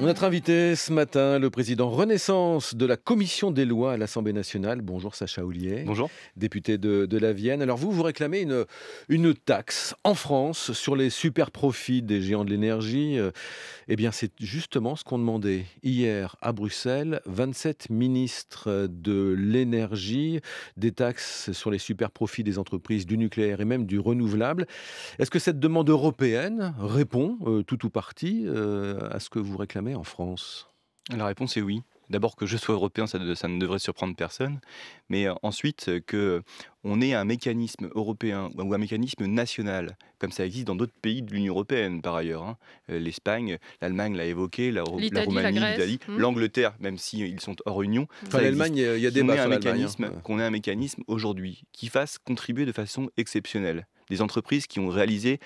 Notre invité ce matin, le président Renaissance de la Commission des lois à l'Assemblée nationale. Bonjour Sacha Oulier. Bonjour. Député de, la Vienne. Alors vous, vous réclamez une, une taxe en France sur les super profits des géants de l'énergie. Euh, eh bien, c'est justement ce qu'on demandait hier à Bruxelles. 27 ministres de l'énergie, des taxes sur les super profits des entreprises du nucléaire et même du renouvelable. Est-ce que cette demande européenne répond euh, tout ou partie euh, à ce que vous réclamez en France La réponse est oui. D'abord que je sois européen, ça, ne devrait surprendre personne, mais euh, ensuite que on ait un mécanisme européen ou un mécanisme national, comme ça existe dans d'autres pays de l'Union européenne par ailleurs. Hein. Euh, L'Espagne, l'Allemagne l'a évoqué, la, Roumanie, l'Italie, hmm. l'Angleterre, même s'ils ils sont hors Union. Enfin, l'Allemagne, il y a des un hein. mécanisme Qu'on ait un mécanisme aujourd'hui qui fasse contribuer de façon exceptionnelle des entreprises qui ont réalisé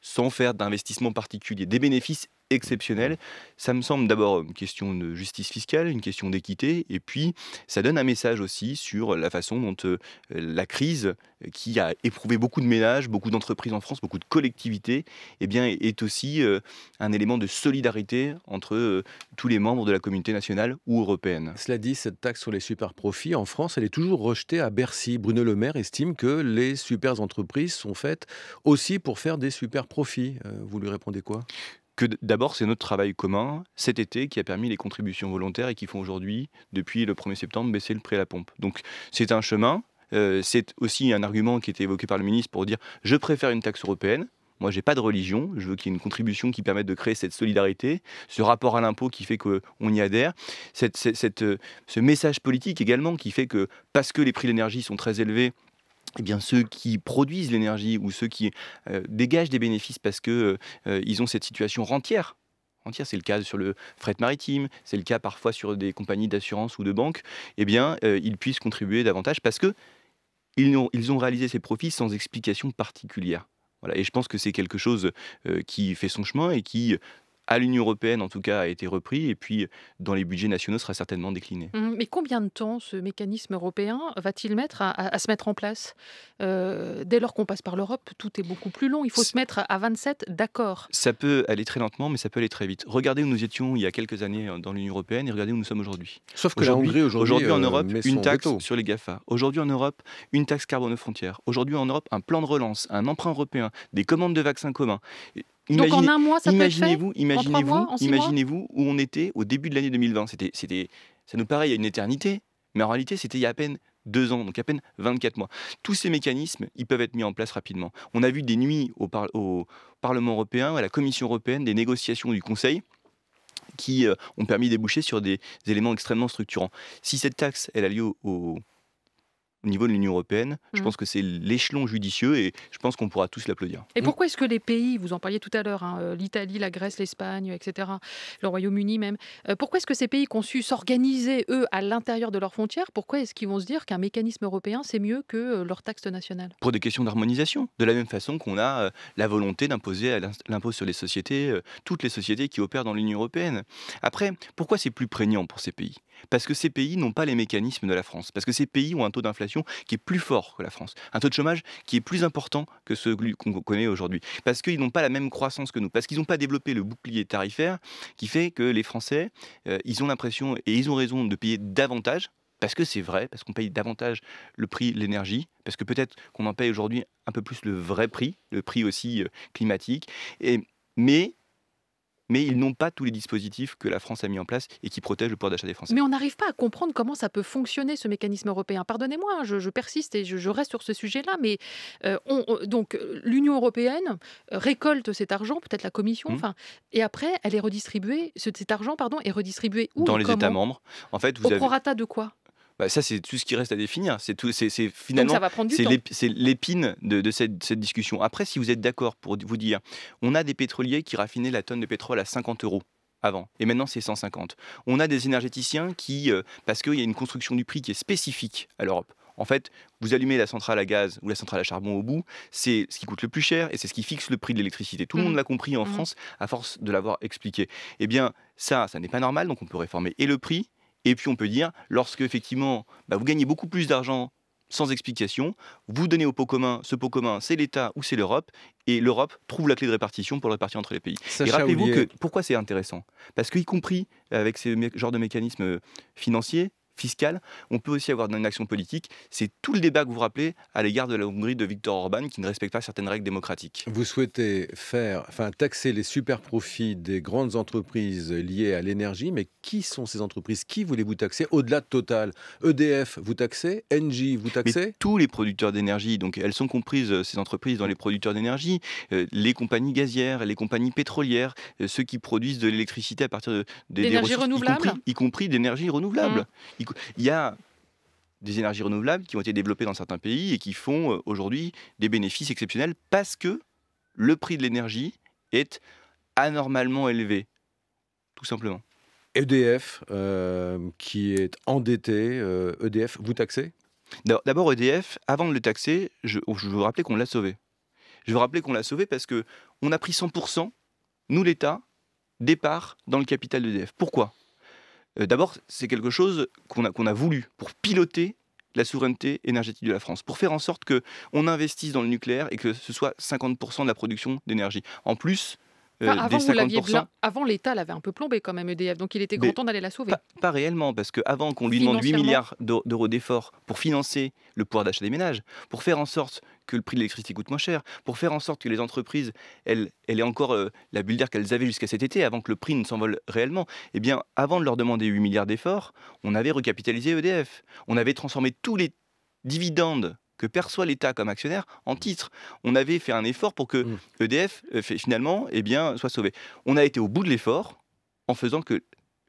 sans faire d'investissement particulier. Des bénéfices exceptionnels. Ça me semble d'abord une question de justice fiscale, une question d'équité, et puis ça donne un message aussi sur la façon dont euh, la crise euh, qui a éprouvé beaucoup de ménages, beaucoup d'entreprises en France, beaucoup de collectivités, eh bien, est aussi euh, un élément de solidarité entre tous les membres de la communauté nationale ou européenne. Cela dit, cette taxe sur les super profits en France, elle est toujours rejetée à Bercy. Bruno Le Maire estime que les super entreprises sont faites aussi pour faire des super profit, euh, vous lui répondez quoi que d'abord, c'est notre travail commun cet été qui a permis les contributions volontaires et qui font aujourd'hui, depuis le 1er septembre, baisser le prix à la pompe. Donc c'est un chemin, euh, c'est aussi un argument qui était évoqué par le ministre pour dire je préfère une taxe européenne. Moi, j'ai pas de religion. Je veux qu'il y ait une contribution qui permette de créer cette solidarité, ce rapport à l'impôt qui fait qu'on y adhère, cette, euh, ce message politique également qui fait que parce que les prix de l'énergie sont très élevés, eh bien, ceux qui produisent l'énergie ou ceux qui euh, dégagent des bénéfices parce que euh, ils ont cette situation rentière. c'est le cas sur le fret maritime, c'est le cas parfois sur des compagnies d'assurance ou de banque. Eh bien, euh, ils puissent contribuer davantage parce que ont, ils ont réalisé ces profits sans explication particulière. Voilà, et je pense que c'est quelque chose qui fait son chemin et qui à l'Union européenne en tout cas, a été repris et puis dans les budgets nationaux sera certainement décliné. Mmh mais combien de temps ce mécanisme européen va-t-il mettre à, se mettre en place euh, Dès lors qu'on passe par l'Europe, tout est beaucoup plus long. Il faut se mettre à 27 d'accord. Ça peut aller très lentement, mais ça peut aller très vite. Regardez où nous étions il y a quelques années euh, dans l'Union européenne et regardez où nous sommes aujourd'hui. Sauf que aujourd'hui, la Hongrie aujourd'hui, aujourd'hui en euh, Europe, une taxe sur les GAFA. Aujourd'hui en Europe, une taxe carbone aux frontières. Aujourd'hui en Europe, un plan de relance, un emprunt européen, des commandes de vaccins communs. Donc en un mois, ça imaginez-vous, Imaginez-vous, imaginez-vous où on était au début de l'année 2020. C'était, ça nous paraît il y a une éternité, mais en réalité, c'était il y a à peine deux ans, donc à peine 24 mois. Tous ces mécanismes, ils peuvent être mis en place rapidement. On a vu des nuits au, Parlement européen, à la Commission européenne, des négociations du Conseil qui euh, ont permis déboucher sur des éléments extrêmement structurants. Si cette taxe, elle a lieu au au niveau de l'Union européenne. Je mmh. pense que c'est l'échelon judicieux et je pense qu'on pourra tous l'applaudir. Et mmh. pourquoi est-ce que les pays, vous en parliez tout à l'heure, hein, euh, l'Italie, la Grèce, l'Espagne, etc., le Royaume-Uni même, euh, pourquoi est-ce que ces pays qui ont su s'organiser, eux, à l'intérieur de leurs frontières, pourquoi est-ce qu'ils vont se dire qu'un mécanisme européen, c'est mieux que euh, leur taxe nationale Pour des questions d'harmonisation. De la même façon qu'on a la volonté d'imposer l'impôt sur les sociétés, toutes les sociétés qui opèrent dans l'Union européenne. Après, pourquoi c'est plus prégnant pour ces pays parce que ces pays n'ont pas les mécanismes de la France, parce que ces pays ont un taux d'inflation qui est plus fort que la France, un taux de chômage qui est plus important que ce qu'on connaît aujourd'hui, parce qu'ils n'ont pas la même croissance que nous, parce qu'ils n'ont pas développé le bouclier tarifaire qui fait que les Français, euh, ils ont l'impression et ils ont raison de payer davantage parce que c'est vrai, parce qu'on paye davantage le prix de l'énergie, parce que peut-être qu'on en paye aujourd'hui un peu plus le vrai prix, le prix aussi euh, climatique, et, mais mais ils n'ont pas tous les dispositifs que la France a mis en place et qui protègent le pouvoir d'achat des Français. Mais on n'arrive pas à comprendre comment ça peut fonctionner, ce mécanisme européen. Pardonnez-moi, hein, je, persiste et je, reste sur ce sujet-là, mais euh, donc l'Union européenne euh, récolte cet argent, peut-être la Commission, mmh. enfin, et après, elle est redistribuée, cet argent, pardon, est redistribué où Dans les États membres. En fait, vous Au prorata de quoi bah, ça c'est tout ce qui reste à définir. C'est tout, c'est finalement c'est l'épine de, cette, discussion. Après, si vous êtes d'accord pour vous dire, on a des pétroliers qui raffinaient la tonne de pétrole à 50 euros avant, et maintenant c'est 150. On a des énergéticiens qui, euh, parce qu'il y a une construction du prix qui est spécifique à l'Europe. En fait, vous allumez la centrale à gaz ou la centrale à charbon au bout, c'est ce qui coûte le plus cher et c'est ce qui fixe le prix de l'électricité. Tout le monde mmh. l'a compris en mmh. France à force de l'avoir expliqué. Eh bien, ça, ça n'est pas normal, donc on peut réformer et le prix et puis on peut dire, lorsque effectivement bah, vous gagnez beaucoup plus d'argent sans explication, vous donnez au pot commun, ce pot commun c'est l'État ou c'est l'Europe, et l'Europe trouve la clé de répartition pour le répartir entre les pays. et rappelez-vous que pourquoi c'est intéressant Parce qu'y compris avec ce genre de mécanisme euh, financier, fiscale, on peut aussi avoir une action politique. C'est tout le débat que vous rappelez à l'égard de la Hongrie de Viktor Orban qui ne respecte pas certaines règles démocratiques. Vous souhaitez faire, enfin, taxer les super profits des grandes entreprises liées à l'énergie, mais qui sont ces entreprises Qui voulez-vous taxer au-delà de Total EDF, vous taxez Engie, vous taxez Tous les producteurs d'énergie, donc elles sont comprises, euh, ces entreprises, dans les producteurs d'énergie, euh, les compagnies gazières, les compagnies pétrolières, euh, ceux qui produisent de l'électricité à partir de, des énergies renouvelables y compris, y compris d'énergie renouvelable. Mmh il y a des énergies renouvelables qui ont été développées dans certains pays et qui font euh, aujourd'hui des bénéfices exceptionnels parce que le prix de l'énergie est anormalement élevé, tout simplement. EDF, euh, qui est endetté, EDF, euh, e vous taxez D'abord, EDF, avant de le taxer, je, je veux rappeler qu'on l'a sauvé. Je veux rappeler qu'on l'a sauvé parce que on a pris 100%, nous l'État, départ dans le capital d'EDF. Pourquoi euh, d'abord, c'est quelque chose qu'on a, qu'on a voulu pour piloter la souveraineté énergétique de la France, pour faire en sorte qu'on investisse dans le nucléaire et que ce soit 50% de la production d'énergie. En plus, euh, avant, l'État l'avait un peu plombé quand même, EDF. Donc il était content d'aller la sauver. Pas, réellement, parce qu'avant qu'on lui demande 8 milliards d'euros d'efforts pour financer le pouvoir d'achat des ménages, pour faire en sorte que le prix de l'électricité coûte moins cher, pour faire en sorte que les entreprises, elles, aient encore euh, la bulle d'air qu'elles avaient jusqu'à cet été, avant que le prix ne s'envole réellement, eh bien, avant de leur demander 8 milliards d'efforts, on avait recapitalisé EDF. On avait transformé tous les dividendes que perçoit l'État comme actionnaire en mmh. titre. On avait fait un effort pour que mmh. EDF, euh, finalement, eh bien, soit sauvé. On a été au bout de l'effort en faisant que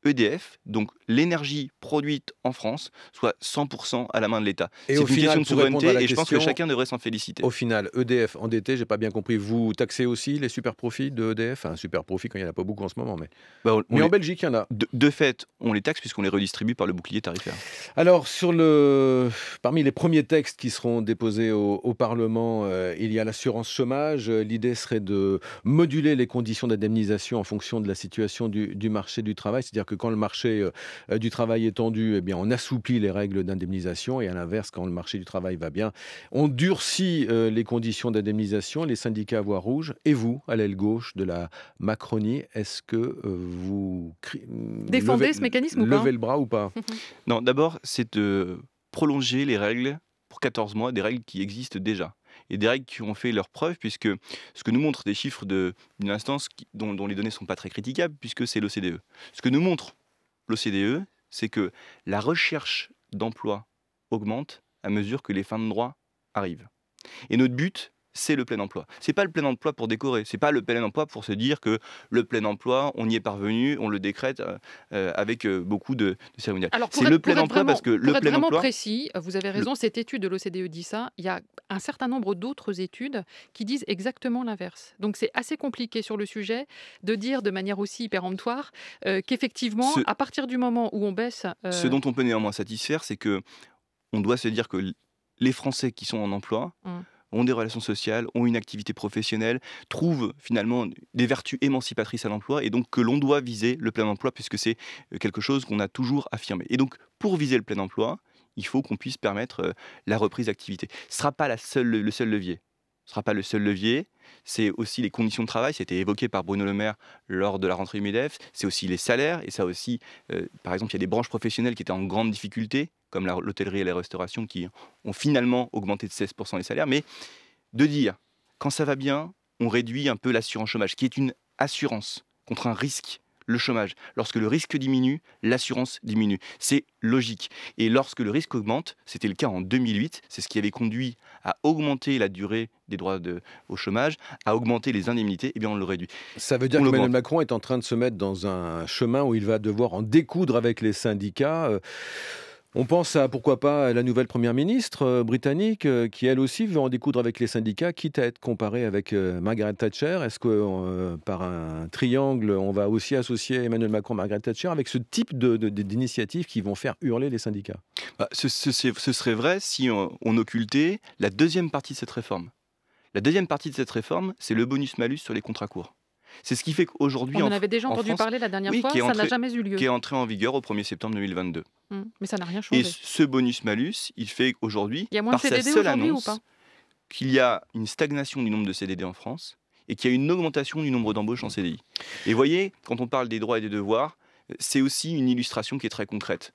EDF, donc l'énergie produite en France, soit 100% à la main de l'État. C'est une question de souveraineté et je pense que chacun devrait s'en féliciter. Au final, EDF endetté, j'ai pas bien compris, vous taxez aussi les super profits de EDF Un super profit quand il n'y en a pas beaucoup en ce moment, mais, bah, mais en Belgique, il y en a. De, fait, on les taxe puisqu'on les redistribue par le bouclier tarifaire. Alors, sur le... parmi les premiers textes qui seront déposés au, Parlement, euh, il y a l'assurance chômage. L'idée serait de moduler les conditions d'indemnisation en fonction de la situation du, du marché du travail, c'est-à-dire que quand le marché euh, du travail est tendu, eh bien, on assouplit les règles d'indemnisation et à l'inverse, quand le marché du travail va bien, on durcit euh, les conditions d'indemnisation, les syndicats à voix rouge. Et vous, à l'aile gauche de la Macronie, est-ce que euh, vous défendez ce mécanisme Levez le bras ou pas Non, d'abord, c'est de prolonger les règles pour 14 mois, des règles qui existent déjà et des règles qui ont fait leur preuve, puisque ce que nous montrent des chiffres d'une de, instance dont, les données ne sont pas très critiquables, puisque c'est l'OCDE. Ce que nous montre l'OCDE, c'est que la recherche d'emploi augmente à mesure que les fins de droit arrivent. Et notre but, c'est le plein emploi. C'est pas le plein emploi pour décorer, c'est pas le plein emploi pour se dire que le plein emploi, on y est parvenu, on le décrète euh, euh, avec euh, beaucoup de, de Alors C'est le plein emploi vraiment, parce que le plein précis, vous avez raison, cette étude de l'OCDE dit ça. Il y a un certain nombre d'autres études qui disent exactement l'inverse. Donc c'est assez compliqué sur le sujet de dire de manière aussi péremptoire qu'effectivement, à partir du moment où on baisse. Ce dont on peut néanmoins satisfaire, c'est que on doit se dire que les Français qui sont en emploi. Hum ont des relations sociales, ont une activité professionnelle, trouvent finalement des vertus émancipatrices à l'emploi et donc que l'on doit viser le plein emploi puisque c'est euh, quelque chose qu'on a toujours affirmé. Et donc pour viser le plein emploi, il faut qu'on puisse permettre euh, la reprise d'activité. Ce ne sera pas le seul levier. Ce ne sera pas le seul levier. C'est aussi les conditions de travail. C'était évoqué par Bruno Le Maire lors de la rentrée du MEDEF. C'est aussi les salaires. Et ça aussi, euh, par exemple, il y a des branches professionnelles qui étaient en grande difficulté comme l'hôtellerie et la restauration, qui ont finalement augmenté de 16% les salaires, mais de dire, quand ça va bien, on réduit un peu l'assurance chômage, qui est une assurance contre un risque, le chômage. Lorsque le risque diminue, l'assurance diminue. C'est logique. Et lorsque le risque augmente, c'était le cas en 2008, c'est ce qui avait conduit à augmenter la durée des droits de, au chômage, à augmenter les indemnités, et eh bien on le réduit. Ça veut dire que Emmanuel Macron est en train de se mettre dans un chemin où il va devoir en découdre avec les syndicats. Euh, on pense à, pourquoi pas, la nouvelle Première ministre euh, britannique, euh, qui elle aussi veut en découdre avec les syndicats, quitte à être comparée avec euh, Margaret Thatcher. Est-ce que par un triangle, on va aussi associer Emmanuel Macron, et Margaret Thatcher, avec ce type d'initiatives qui vont faire hurler les syndicats bah, ce, serait vrai si on, occultait la deuxième partie de cette réforme. La deuxième partie de cette réforme, c'est le bonus-malus sur les contrats courts. C'est ce qui fait qu'aujourd'hui... On en, avait déjà entendu parler la dernière fois, ça n'a jamais eu lieu. Qui est entré en vigueur au 1er septembre 2022. Mm. Mais ça n'a rien changé. Et ce bonus-malus, il fait aujourd'hui, par sa seule annonce, qu'il y a une stagnation du nombre de CDD en France et qu'il y a une augmentation du nombre d'embauches en CDI. Et voyez, quand on parle des droits et des devoirs, c'est aussi une illustration qui est très concrète.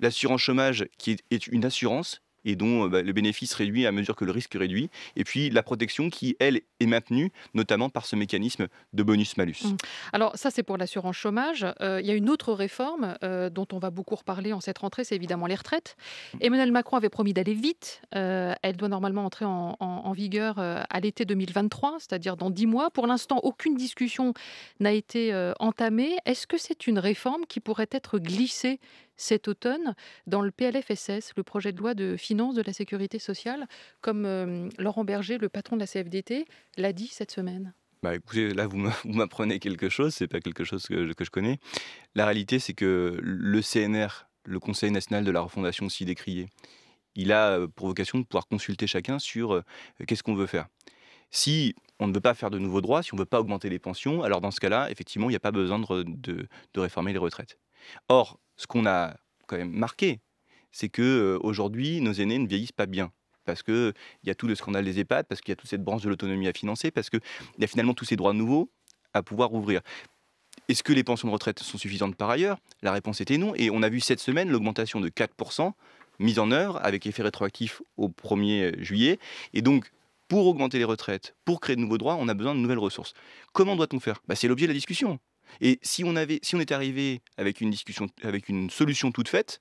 L'assurance chômage, qui est une assurance, et dont euh, bah, le bénéfice réduit à mesure que le risque réduit. Et puis la protection qui, elle, est maintenue, notamment par ce mécanisme de bonus-malus. Mmh. Alors ça, c'est pour l'assurance chômage. Euh, il y a une autre réforme euh, dont on va beaucoup reparler en cette rentrée, c'est évidemment les retraites. Emmanuel Macron avait promis d'aller vite. elle doit normalement entrer en, en vigueur à l'été 2023, c'est-à-dire dans dix mois. Pour l'instant, aucune discussion n'a été entamée. Est-ce que c'est une réforme qui pourrait être glissée cet automne dans le PLFSS, le projet de loi de finances de la sécurité sociale, comme Laurent Berger, le patron de la CFDT, l'a dit cette semaine bah écoutez, là, vous m'apprenez quelque chose, c'est pas quelque chose que je, connais. La réalité, c'est que le CNR, le Conseil national de la refondation s'y décrié, il a pour vocation de pouvoir consulter chacun sur qu'est-ce qu'on veut faire. Si on ne veut pas faire de nouveaux droits, si on ne veut pas augmenter les pensions, alors dans ce cas-là, effectivement, il n'y a pas besoin de, de réformer les retraites. Or, ce qu'on a quand même marqué, c'est que euh, aujourd'hui, nos aînés ne vieillissent pas bien. Parce qu'il y a tout le scandale des EHPAD, parce qu'il y a toute cette branche de l'autonomie à financer, parce qu'il y a finalement tous ces droits nouveaux à pouvoir ouvrir. Est-ce que les pensions de retraite sont suffisantes par ailleurs La réponse était non. Et on a vu cette semaine l'augmentation de 4% mise en œuvre avec effet rétroactif au 1er juillet. Et donc, pour augmenter les retraites, pour créer de nouveaux droits, on a besoin de nouvelles ressources. Comment doit-on faire bah, C'est l'objet de la discussion. Et si on, avait, si on était arrivé avec une discussion, avec une solution toute faite,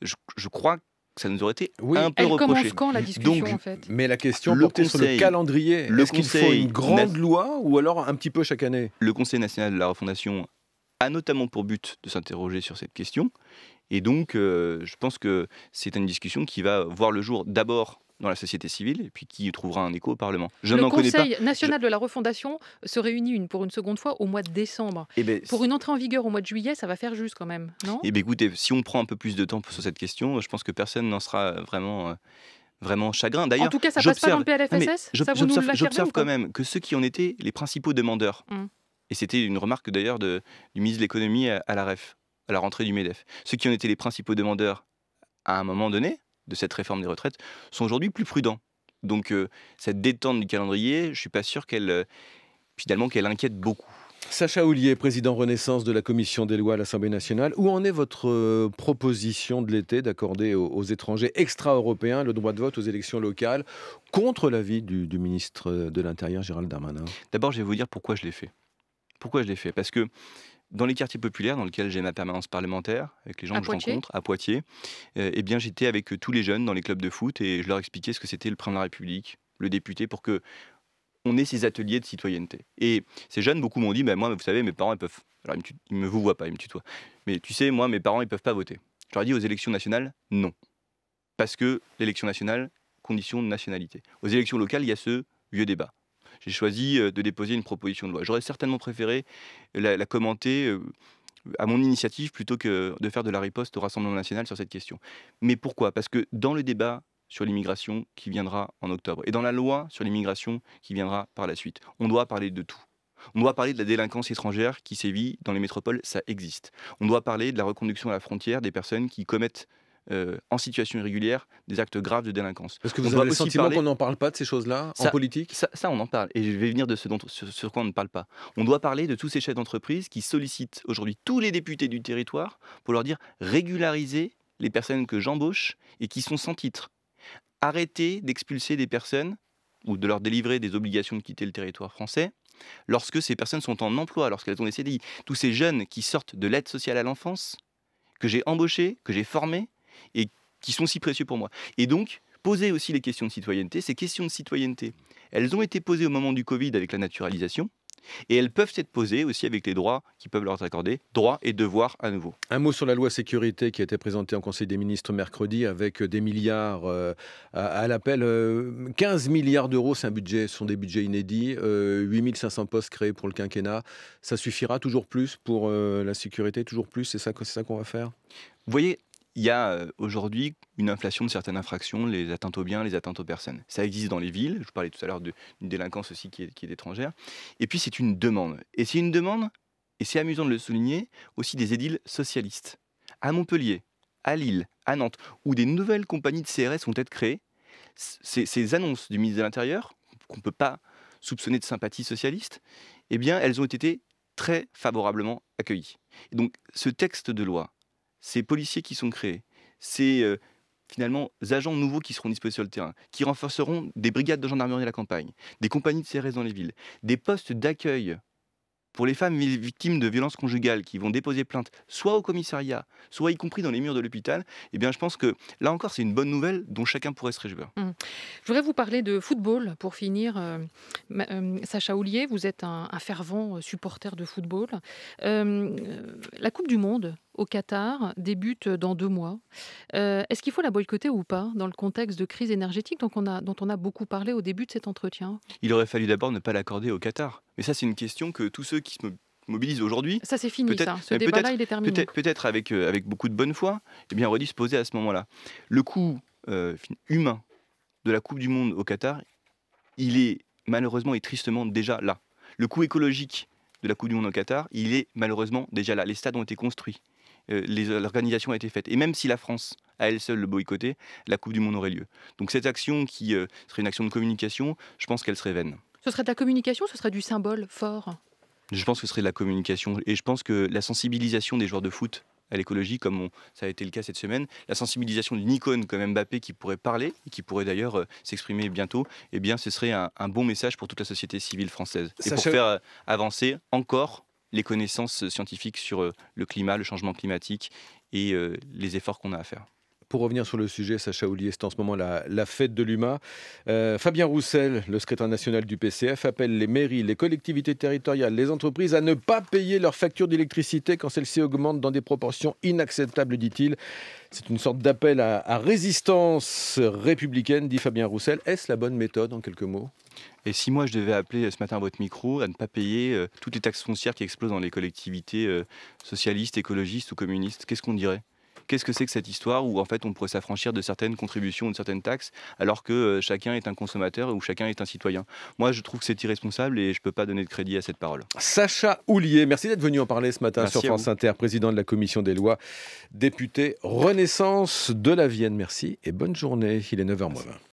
je, crois que ça nous aurait été oui. un peu Elle reproché. quand la discussion en fait Mais la question le portait conseil, sur le calendrier. Est-ce qu'il faut une grande loi ou alors un petit peu chaque année Le Conseil national de la refondation a notamment pour but de s'interroger sur cette question. Et donc, euh, je pense que c'est une discussion qui va voir le jour d'abord dans la société civile et puis qui trouvera un écho au Parlement. Le Conseil national de la refondation se réunit une, pour une seconde fois au mois de décembre. Eh ben, pour une entrée en vigueur au mois de juillet, ça va faire juste quand même, non Eh ben, écoutez, si on prend un peu plus de temps sur cette question, je pense que personne n'en sera vraiment... Euh, vraiment chagrin. D'ailleurs, en tout cas, ça passe pas dans le PLFSS. J'observe quand même que ceux qui en étaient les principaux demandeurs, hum. et c'était une remarque d'ailleurs du ministre de l'économie à, à la REF, à la rentrée du Medef, ceux qui en étaient les principaux demandeurs à un moment donné, de cette réforme des retraites sont aujourd'hui plus prudents. Donc euh, cette détente du calendrier, je ne suis pas sûr qu'elle euh, finalement qu'elle inquiète beaucoup. Sacha Houlier, président Renaissance de la commission des lois à l'Assemblée nationale, où en est votre euh, proposition de l'été d'accorder aux, étrangers extra-européens le droit de vote aux élections locales contre l'avis du, du ministre de l'Intérieur Gérald Darmanin D'abord, je vais vous dire pourquoi je l'ai fait. Pourquoi je l'ai fait Parce que dans les quartiers populaires dans lesquels j'ai ma permanence parlementaire, avec les gens que je rencontre à Poitiers, euh, eh bien j'étais avec euh, tous les jeunes dans les clubs de foot et je leur expliquais ce que c'était le président de la République, le député, pour que on ait ces ateliers de citoyenneté. Et ces jeunes, beaucoup m'ont dit, mais «Ben, moi, vous savez, mes parents, ils peuvent... Alors, ils ne me vous voient pas, ils me tutoient. Mais tu sais, moi, mes parents, ils peuvent pas voter. Je leur ai dit, aux élections nationales, non. Parce que l'élection nationale, condition de nationalité. Aux élections locales, il y a ce vieux débat j'ai choisi de déposer une proposition de loi. J'aurais certainement préféré la, commenter à mon initiative plutôt que de faire de la riposte au Rassemblement national sur cette question. Mais pourquoi Parce que dans le débat sur l'immigration qui viendra en octobre et dans la loi sur l'immigration qui viendra par la suite, on doit parler de tout. On doit parler de la délinquance étrangère qui sévit dans les métropoles, ça existe. On doit parler de la reconduction à la frontière des personnes qui commettent euh, en situation irrégulière des actes graves de délinquance. Parce que vous avez le sentiment qu'on n'en parle pas de ces choses-là en politique ça, on en parle. Et je vais venir de ce dont, sur, quoi on ne parle pas. On doit parler de tous ces chefs d'entreprise qui sollicitent aujourd'hui tous les députés du territoire pour leur dire régulariser les personnes que j'embauche et qui sont sans titre. Arrêtez d'expulser des personnes ou de leur délivrer des obligations de quitter le territoire français lorsque ces personnes sont en emploi, lorsqu'elles ont des CDI. Tous ces jeunes qui sortent de l'aide sociale à l'enfance, que j'ai embauchés, que j'ai formés, et qui sont si précieux pour moi. Et donc, poser aussi les questions de citoyenneté, ces questions de citoyenneté, elles ont été posées au moment du Covid avec la naturalisation, et elles peuvent être posées aussi avec les droits qui peuvent leur être accordés, droits et devoirs à nouveau. Un mot sur la loi sécurité qui a été présentée en Conseil des ministres mercredi avec des milliards euh, à, l'appel. 15 euh, milliards d'euros, c'est un budget, ce sont des budgets inédits. 8500 euh, postes créés pour le quinquennat. Ça suffira toujours plus pour la sécurité, toujours plus. C'est ça, ça qu'on va faire Vous voyez, il y a euh, aujourd'hui une inflation de certaines infractions, les atteintes aux biens, les atteintes aux personnes. Ça existe dans les villes, je parlais tout à l'heure d'une délinquance aussi qui est, étrangère. Et puis c'est une demande. Et c'est une demande, et c'est amusant de le souligner, aussi des édiles socialistes. À Montpellier, à Lille, à Nantes, où des nouvelles compagnies de CRS vont être créées, ces, annonces du ministre de l'Intérieur, qu'on ne peut pas soupçonner de sympathie socialiste, eh bien elles ont été très favorablement accueillies. donc ce texte de loi, ces policiers qui sont créés, ces euh, finalement agents nouveaux qui seront disposés sur le terrain, qui renforceront des brigades de gendarmerie à la campagne, des compagnies de CRS dans les villes, des postes d'accueil pour les femmes victimes de violences conjugales qui vont déposer plainte, soit au commissariat, soit y compris dans les murs de l'hôpital, eh bien, je pense que là encore, c'est une bonne nouvelle dont chacun pourrait se réjouir. Mmh. Je voudrais vous parler de football pour finir. Euh, euh, Sacha Oulier, vous êtes un, fervent supporter de football. la Coupe du Monde au Qatar débute dans deux mois. Euh, est-ce qu'il faut la boycotter ou pas dans le contexte de crise énergétique dont on, a, beaucoup parlé au début de cet entretien Il aurait fallu d'abord ne pas l'accorder au Qatar. Mais ça, c'est une question que tous ceux qui se mobilisent aujourd'hui. Ça, c'est fini, Peut-être, avec, beaucoup de bonne foi, eh bien, aurait dû se poser à ce moment-là. Le coût euh, humain de la Coupe du Monde au Qatar, il est malheureusement et tristement déjà là. Le coût écologique de la Coupe du Monde au Qatar, il est malheureusement déjà là. Les stades ont été construits. Euh, euh, l'organisation a été faite. Et même si la France à elle seule le boycotter, la Coupe du Monde aurait lieu. Donc cette action qui euh, serait une action de communication, je pense qu'elle serait vaine. Ce serait de la communication, ce serait du symbole fort Je pense que ce serait de la communication et je pense que la sensibilisation des joueurs de foot à l'écologie, comme ça a été le cas cette semaine, la sensibilisation d'une icône comme Mbappé qui pourrait parler et qui pourrait d'ailleurs s'exprimer bientôt, eh bien ce serait un, bon message pour toute la société civile française et pour faire avancer encore les connaissances scientifiques sur euh, le climat, le changement climatique et euh, les efforts qu'on a à faire pour revenir sur le sujet, Sacha Oulier, c'est en ce moment la, fête de l'UMA. Euh, Fabien Roussel, le secrétaire national du PCF, appelle les mairies, les collectivités territoriales, les entreprises à ne pas payer leurs factures d'électricité quand celles-ci augmentent dans des proportions inacceptables, dit-il. C'est une sorte d'appel à, à résistance républicaine, dit Fabien Roussel. Est-ce la bonne méthode, en quelques mots et si moi je devais appeler euh, ce matin à votre micro à ne pas payer euh, toutes les taxes foncières qui explosent dans les collectivités euh, socialistes, écologistes ou communistes, qu'est-ce qu'on dirait Qu'est-ce que c'est que cette histoire où en fait on pourrait s'affranchir de certaines contributions ou de certaines taxes alors que chacun est un consommateur ou chacun est un citoyen Moi je trouve que c'est irresponsable et je ne peux pas donner de crédit à cette parole. Sacha Houlier, merci d'être venu en parler ce matin sur France Inter, président de la commission des lois, député Renaissance de la Vienne. Merci et bonne journée. Il est 9h20.